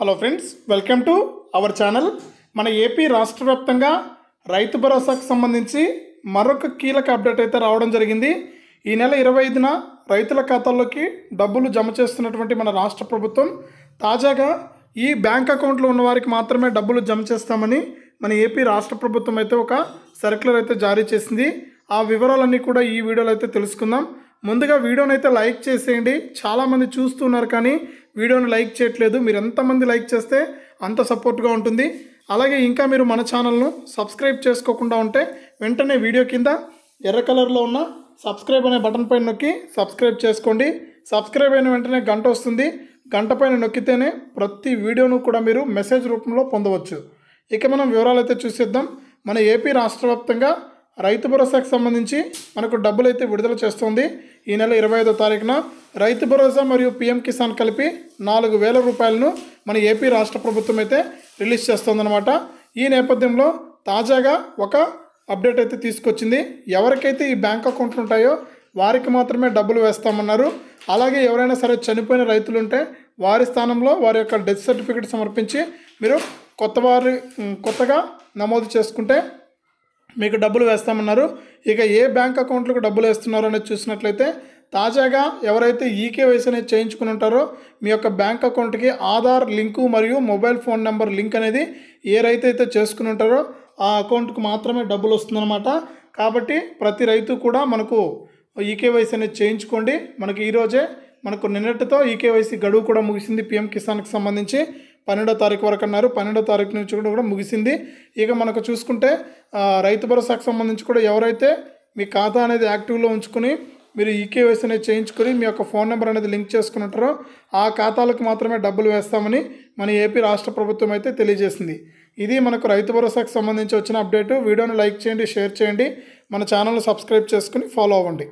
hello friends welcome to our channel మన AP రాష్ట్ర వ్యాప్తంగా రైతు భరోసాకు సంబంధించి మరొక కీలక అప్డేట్ అయితే రావడం జరిగింది ఈ నెల ఇరవై ఐదున రైతుల ఖాతాల్లోకి డబ్బులు జమ చేస్తున్నటువంటి మన రాష్ట్ర ప్రభుత్వం తాజాగా ఈ బ్యాంక్ అకౌంట్లో ఉన్న వారికి మాత్రమే డబ్బులు జమ చేస్తామని మన ఏపీ రాష్ట్ర ప్రభుత్వం అయితే ఒక సర్క్యులర్ అయితే జారీ చేసింది ఆ వివరాలన్నీ కూడా ఈ వీడియోలో అయితే తెలుసుకుందాం ముందుగా అయితే లైక్ చేసేయండి చాలామంది చూస్తున్నారు కానీ వీడియోని లైక్ చేయట్లేదు మీరు ఎంతమంది లైక్ చేస్తే అంత సపోర్ట్గా ఉంటుంది అలాగే ఇంకా మీరు మన ఛానల్ను సబ్స్క్రైబ్ చేసుకోకుండా ఉంటే వెంటనే వీడియో కింద ఎర్ర కలర్లో ఉన్న సబ్స్క్రైబ్ అనే బటన్ పైన నొక్కి సబ్స్క్రైబ్ చేసుకోండి సబ్స్క్రైబ్ అయిన వెంటనే గంట వస్తుంది గంట పైన నొక్కితేనే ప్రతి వీడియోను కూడా మీరు మెసేజ్ రూపంలో పొందవచ్చు ఇక మనం వివరాలు అయితే చూసేద్దాం మన ఏపీ రాష్ట్ర రైతు భరోసాకు సంబంధించి మనకు డబ్బులు అయితే విడుదల చేస్తుంది ఈ నెల ఇరవై ఐదో తారీఖున రైతు భరోసా మరియు పీఎం కిసాన్ కలిపి నాలుగు వేల రూపాయలను మన ఏపీ రాష్ట్ర ప్రభుత్వం అయితే రిలీజ్ చేస్తుందన్నమాట ఈ నేపథ్యంలో తాజాగా ఒక అప్డేట్ అయితే తీసుకొచ్చింది ఎవరికైతే ఈ బ్యాంక్ అకౌంట్లు ఉంటాయో వారికి మాత్రమే డబ్బులు వేస్తామన్నారు అలాగే ఎవరైనా సరే చనిపోయిన రైతులు ఉంటే వారి స్థానంలో వారి యొక్క డెత్ సర్టిఫికేట్ సమర్పించి మీరు కొత్త వారి కొత్తగా నమోదు చేసుకుంటే మీకు డబ్బులు వేస్తామన్నారు ఇక ఏ బ్యాంక్ అకౌంట్లకు డబ్బులు వేస్తున్నారో అనేది చూసినట్లయితే తాజాగా ఎవరైతే ఈకేవైసీ అనేది చేయించుకుని ఉంటారో మీ యొక్క బ్యాంక్ అకౌంట్కి ఆధార్ లింకు మరియు మొబైల్ ఫోన్ నెంబర్ లింక్ అనేది ఏ రైతు అయితే చేసుకుని ఉంటారో ఆ అకౌంట్కి మాత్రమే డబ్బులు వస్తుందన్నమాట కాబట్టి ప్రతి రైతు కూడా మనకు ఈకేవైసీ అనేది చేయించుకోండి మనకి ఈరోజే మనకు నిన్నటితో ఈకేవైసీ గడువు కూడా ముగిసింది పీఎం కిసాన్కి సంబంధించి పన్నెండో తారీఖు వరకు అన్నారు పన్నెండో తారీఖు నుంచి కూడా ముగిసింది ఇక మనకు చూసుకుంటే రైతు భరోసాకు సంబంధించి కూడా ఎవరైతే మీ ఖాతా అనేది యాక్టివ్లో ఉంచుకుని మీరు ఈకేవైసీ అనేది చేయించుకొని మీ యొక్క ఫోన్ నెంబర్ అనేది లింక్ చేసుకుని ఉంటారో ఆ ఖాతాలకు మాత్రమే డబ్బులు వేస్తామని మన ఏపీ రాష్ట్ర ప్రభుత్వం అయితే తెలియజేసింది ఇది మనకు రైతు భరోసాకు సంబంధించి వచ్చిన అప్డేటు వీడియోని లైక్ చేయండి షేర్ చేయండి మన ఛానల్ సబ్స్క్రైబ్ చేసుకుని ఫాలో అవ్వండి